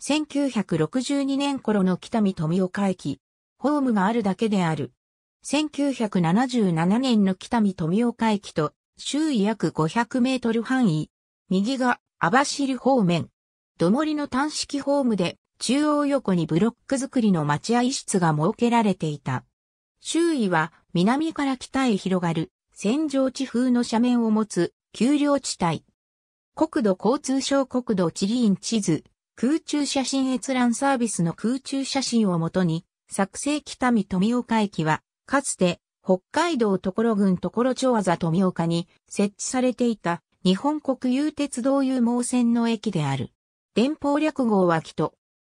1962年頃の北見富岡駅、ホームがあるだけである。1977年の北見富岡駅と、周囲約500メートル範囲、右が網走方面。土森の単式ホームで、中央横にブロック作りの待合室が設けられていた。周囲は南から北へ広がる戦状地風の斜面を持つ丘陵地帯。国土交通省国土地理院地図空中写真閲覧サービスの空中写真をもとに、作成北見富岡駅は、かつて、北海道所郡所町技富岡に設置されていた日本国有鉄道有毛線の駅である。電報略号は木と、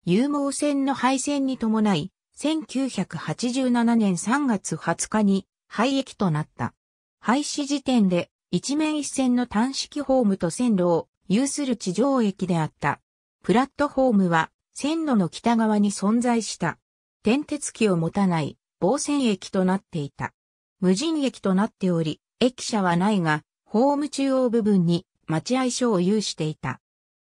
有毛線の廃線に伴い、1987年3月20日に廃駅となった。廃止時点で一面一線の単式ホームと線路を有する地上駅であった。プラットフォームは線路の北側に存在した。転鉄機を持たない防線駅となっていた。無人駅となっており、駅舎はないが、ホーム中央部分に待合所を有していた。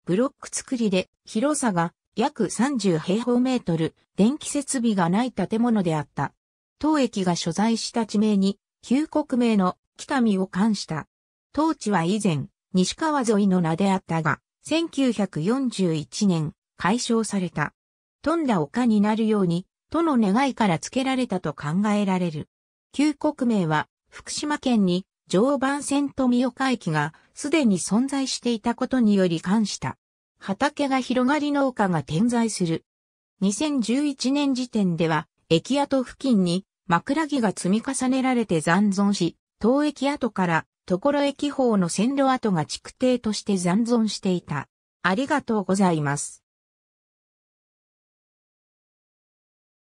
ブロック作りで広さが約30平方メートル、電気設備がない建物であった。当駅が所在した地名に、旧国名の北見を冠した。当地は以前、西川沿いの名であったが、1941年解消された。富んだ丘になるように、都の願いから付けられたと考えられる。旧国名は、福島県に常磐線富岡駅がすでに存在していたことにより関した。畑が広がり農家が点在する。2011年時点では、駅跡付近に枕木が積み重ねられて残存し、当駅跡から所駅方の線路跡が築堤として残存していた。ありがとうございます。